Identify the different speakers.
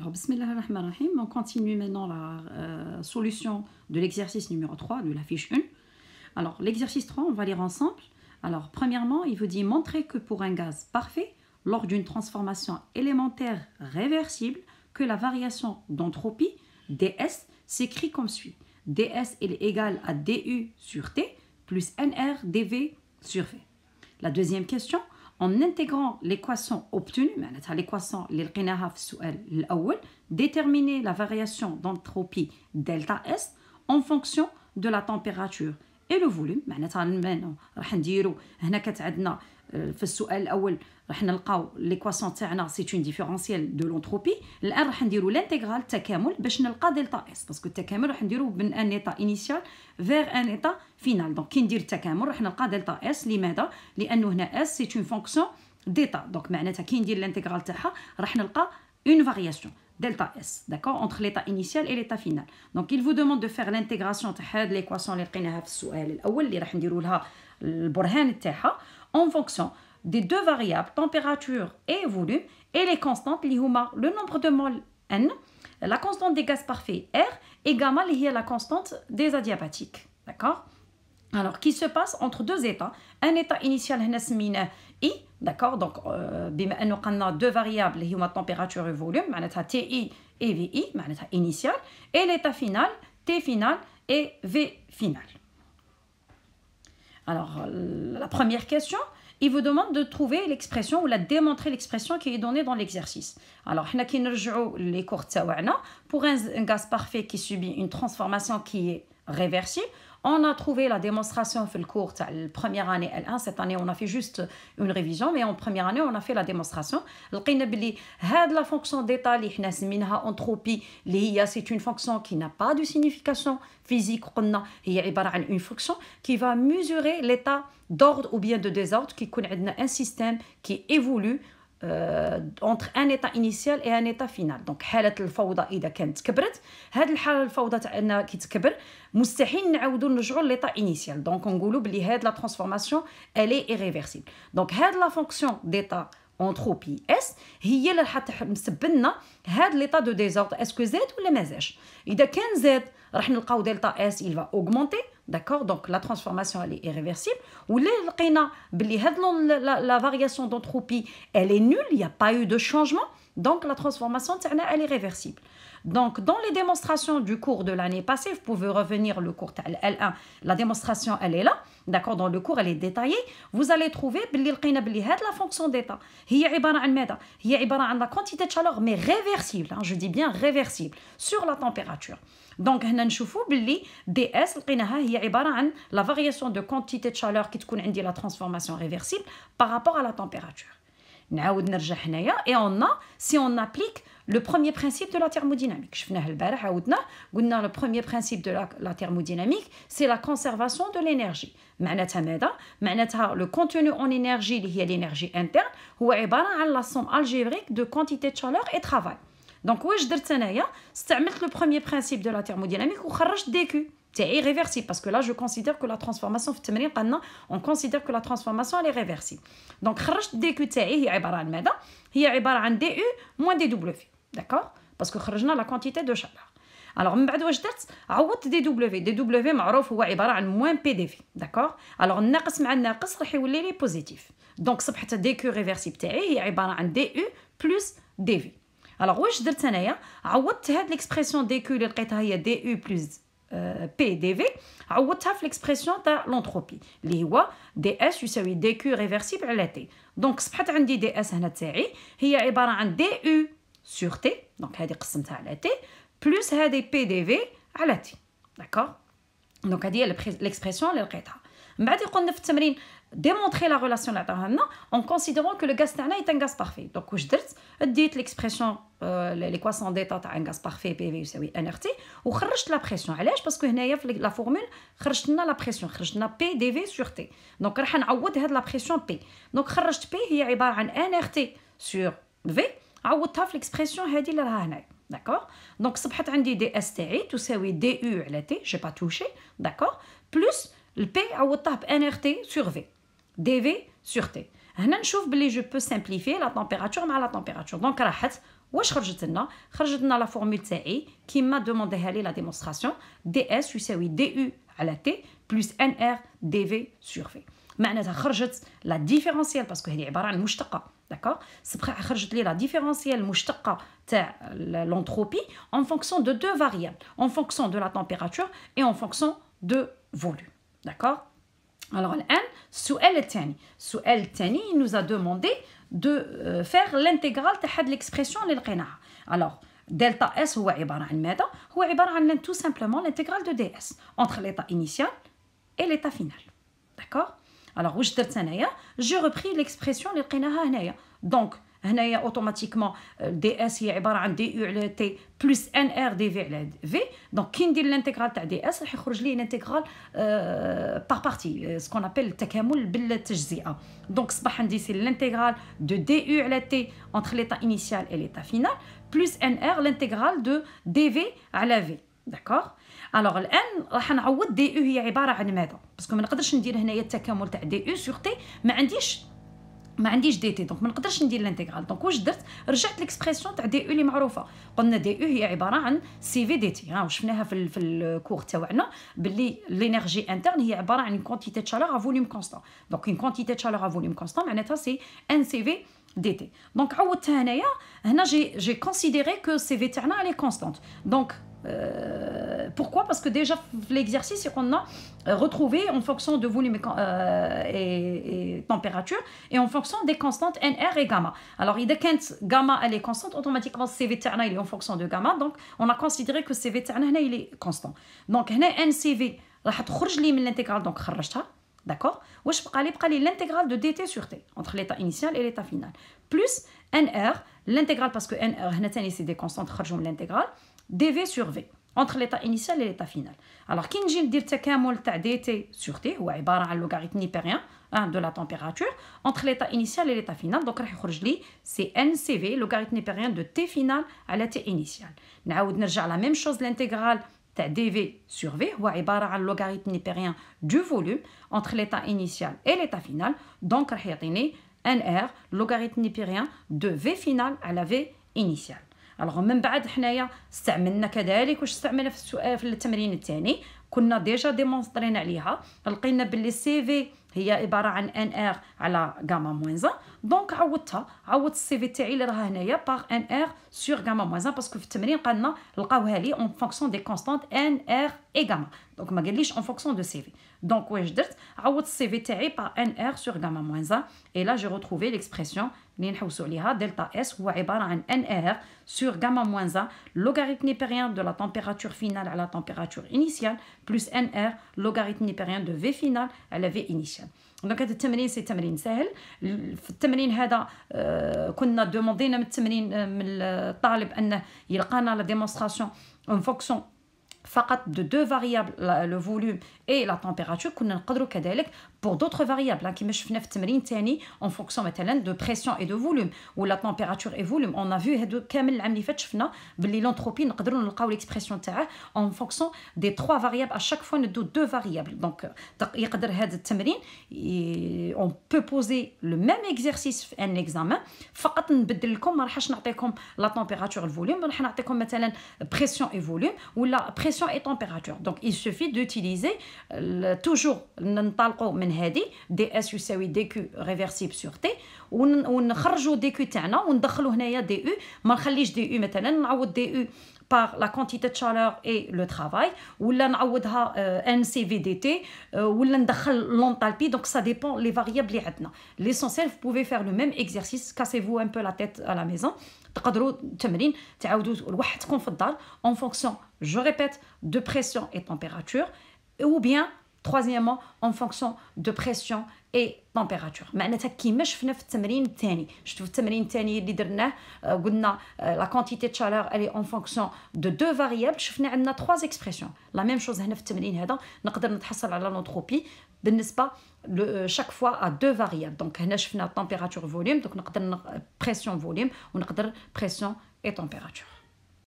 Speaker 1: Alors, On continue maintenant la euh, solution de l'exercice numéro 3 de la fiche 1. Alors, l'exercice 3, on va lire ensemble. Alors, premièrement, il vous dit montrer que pour un gaz parfait, lors d'une transformation élémentaire réversible, que la variation d'entropie, ds, s'écrit comme suit. ds est égal à du sur t plus nr dv sur v. La deuxième question, en intégrant l'équation obtenue, l'équation déterminer la variation d'entropie delta S en fonction de la température. اي لو فوليوم معناتها راح نديرو هنا كانت عندنا آه، في السؤال الاول راح نلقاو ليكواسيون تاعنا سي تون ديفيرونسييل دو لونتروبي الان راح نديرو لانتيغرال تكامل باش نلقى دلتا اس باسكو التكامل راح نديرو من ان ايتا انيسيال فيغ ان ايتا فينال دونك كي ندير التكامل راح نلقى دلتا اس لماذا لانه هنا اس سي تون فونكسيون ديتا دونك معناتها كي ندير لانتيغرال تاعها راح نلقى اون فارياسيون delta S, d'accord Entre l'état initial et l'état final. Donc, il vous demande de faire l'intégration de l'équation اللي لقيناها في السؤال en fonction des deux variables, température et volume, et les constantes le nombre de moles N, la constante des gaz parfaits R, et gamma la constante des adiabatiques, d'accord alors qui se passe entre deux états un état initial هنا سميناه i, Donc Donc, بما انه قلنا la température température volume, cest volume. معناتها TI et VI, cest initial et l'état final t final et v final alors la première question il vous demande de trouver l'expression ou la démontrer l'expression qui est donnée dans l'exercice. Alors, nous qui les cours pour un gaz parfait qui subit une transformation qui est réversible. On a trouvé la démonstration fait le cours euh, la première année L1 cette année on a fait juste une révision mais en première année on a fait la démonstration. le la fonction d'état entropie c'est une fonction qui n'a pas de signification physique il une fonction qui va mesurer l'état d'ordre ou bien de désordre qui connaît un système qui évolue اونتر ان ايتا انيسيال اي ان ايتا فينال دونك حاله الفوضى اذا كانت كبرت هاد الحاله الفوضى تاع انها كيتكبر مستحيل نعاودو نرجعو ليطا انيسيال دونك نقولو بلي هاد لا ترانسفورماسيون الي ايريفيرسيبل دونك هاد لا فونكسيون ديتا اونتروبي اس هي اللي راح تسبب لنا هاد ليطا دو ديزوردر اسكو زاد ولا ما اذا كان زاد راح نلقاو دلتا اس يل فا اوغمونتي D'accord Donc la transformation, elle est irréversible. Ou la variation d'entropie, elle est nulle, il n'y a pas eu de changement. Donc la transformation, elle est réversible. Donc dans les démonstrations du cours de l'année passée, vous pouvez revenir le cours L1, la démonstration elle est là, d'accord, dans le cours elle est détaillée, vous allez trouver la fonction d'état. Il y la quantité de chaleur mais réversible, hein, je dis bien réversible sur la température. Donc هنا la variation de quantité de chaleur qui est la transformation réversible par rapport à la température et on a si on applique le premier principe de la thermodynamique je le premier principe de la thermodynamique c'est la conservation de l'énergie maintenant que le contenu en énergie qui à l'énergie interne ou égal à la somme algébrique de quantité de chaleur et travail donc je ça le premier principe de la thermodynamique ou c'est réversible parce que là je considère que la transformation on considère que la transformation elle est réversible donc dq du moins dw d'accord parce que la quantité de chaleur alors dw dw moins pdv d'accord alors positif donc dq réversible du plus dv alors, je l'expression DQ, qui est DU plus euh, Pdv, à l'expression de l'entropie, L'Iwa ds D, DQ réversible à la T. Donc, si vous avez DS S ici, du sur T, donc cette partie à T, plus P, D, à la T. D'accord? Donc, c'est l'expression que mais on a démontré la relation entre les hein, en considérant que le gaz est un gaz parfait. Donc, on dit que l'équation d'état est un gaz parfait, PVU, c'est NRT, et qu'on a la pression. Elle est allée parce qu'on a la formule, on la pression, on P PDV sur T. Donc, on a la pression P. Donc, on a la pression P, il y a NRT sur V, on a l'expression pression la ne D'accord Donc, on a dit des STE, tout ça, oui, T, je n'ai pas touché, d'accord le P ou par NRT sur V, DV sur T. Maintenant, je que je peux simplifier la température par la température. Donc, je vais faire la formule TI qui m'a demandé faire la démonstration. DS, DU à la T plus NR, DV sur V. Maintenant, je vais la différentielle parce que c'est une mouchtaka. D'accord Je vais la différentielle de l'entropie en fonction de deux variables, en fonction de la température et en fonction de volume. D'accord Alors, N sous Tani. sous Tani, il nous a demandé de euh, faire l'intégrale de l'expression l'Qina. Alors, delta S ou en عن tout simplement l'intégrale de ds entre l'état initial et l'état final d'accord alors واش درت j'ai repris l'expression de donc هنايا اوتوماتيكمون آه، دي اس هي عباره عن دي او على تي بلس ان ار دي في على في دونك كي ندير الانتيغرال تاع دي اس راح يخرج لي الانتيغرال بار بارتي سكون ابل التكامل بالتجزئه دونك صباح عندي سي الانتيغرال دو دي او على تي اونتر ليتا انيسيال اي ليتا فينال بلس ان ار الانتيغرال دو دي في على في داكوغ الوغ الان راح نعوض دي او هي عباره عن ماذا باسكو ما نقدرش ندير هنايا التكامل تاع دي او سور تي ما عنديش ما عنديش دي تي دونك ما نقدرش ندير الانتيغرال دونك واش درت رجعت ليكسبرسيون تاع دي او اللي معروفه قلنا دي او هي عباره عن سي في دي تي ها وشفناها في ال في الكور تاعنا باللي لينيرجي انترن هي عباره عن كونتيتي تشالور ا فوليوم كونستان دونك اون كونتيتي تشالور ا فوليوم كونستان معناتها سي ان سي في دي تي دونك عودتها هنايا هنا جي جي كونسيديري كو سي في تاعنا الي كونستانت دونك أه pourquoi Parce que déjà, l'exercice, c'est qu'on a euh, retrouvé en fonction de volume euh, et, température et en fonction des constantes NR et gamma. Alors, il gamma elle est constante, automatiquement CV il est en fonction de gamma. Donc, on a considéré que CV il est constant. Donc, NCV, l'intégrale, donc, D'accord prendre l'intégrale de dt sur t, entre l'état initial et l'état final. Plus nr, l'intégrale, parce que nr, c'est des constantes, l'intégrale, dv sur v entre l'état initial et l'état final. Alors, quand je dis le dt sur t, ou un logarithme hyperien hein, de la température, entre l'état initial et l'état final, donc c'est NCV, logarithme hyperien de t final à la t initial. Nous avons la même chose, l'intégrale dv sur v, ou un logarithme hyperien du volume entre l'état initial et l'état final, donc nr, logarithme hyperien de v final à la v initiale. الوغ من بعد حنايا استعملنا كذلك واش استعملنا في السؤال في التمرين الثاني كنا ديجا ديمونسترينا عليها لقينا باللي سي في هي عباره عن ان ار على غاما موان دونك عوضتها عوضت السي في تاعي اللي راه هنايا باغ ان ار سور غاما موان باسكو في التمرين قالنا لقاوها لي اون فونكسيون دي كونستانت ان ار اي غاما دونك ما قاليش اون فونكسيون دو سي في Donc, je dis par NR sur gamma moins 1. Et là, j'ai retrouvé l'expression, delta S, ou NR sur gamma moins 1, logarithme népérien de la température finale à la température initiale, plus NR, logarithme népérien de V final à la V initiale. Donc, cette c'est euh, demandé من التمرين من la démonstration en fonction فقط دو دو فاريابل لو فوليوم اي لا تمبيراتور كنا نقدروا كذلك pour d'autres variables, hein, qui hein, en fonction de pression et de volume, ou la température et volume, on a vu que l'entropie, l'expression en fonction des trois variables, à chaque fois, nous deux variables. Donc, on peut poser le même exercice, un examen, la température et le volume, la pression et volume, ou la pression et température. Donc, il suffit d'utiliser euh, toujours, nous الوحدان هذه دي اس يساوي دي كيو on سور تي ونخرجوا دي كيو تاعنا وندخلوا هنايا دي او ما نخليش دي او مثلا نعوض par la quantité de chaleur et le travail ou là du NCVDT ou là l'enthalpie donc ça dépend les variables l'essentiel vous pouvez faire le même exercice cassez-vous un peu la tête à la maison en fonction je répète de pression et température ou bien Troisièmement, en fonction de pression et température. Mais notez qu'il me chiffne neuf termes ternies. Je trouve termes ternies les derniers. Gudna, euh, euh, la quantité de chaleur, est en fonction de deux variables. Nous avons on trois expressions. La même chose, neuf termes ternies. Dans notre cas, notre passage à la lentropie, ben, ne pas euh, chaque fois à deux variables. Donc, neuf termes, température volume. Donc, notre pression volume. On a notre pression et température.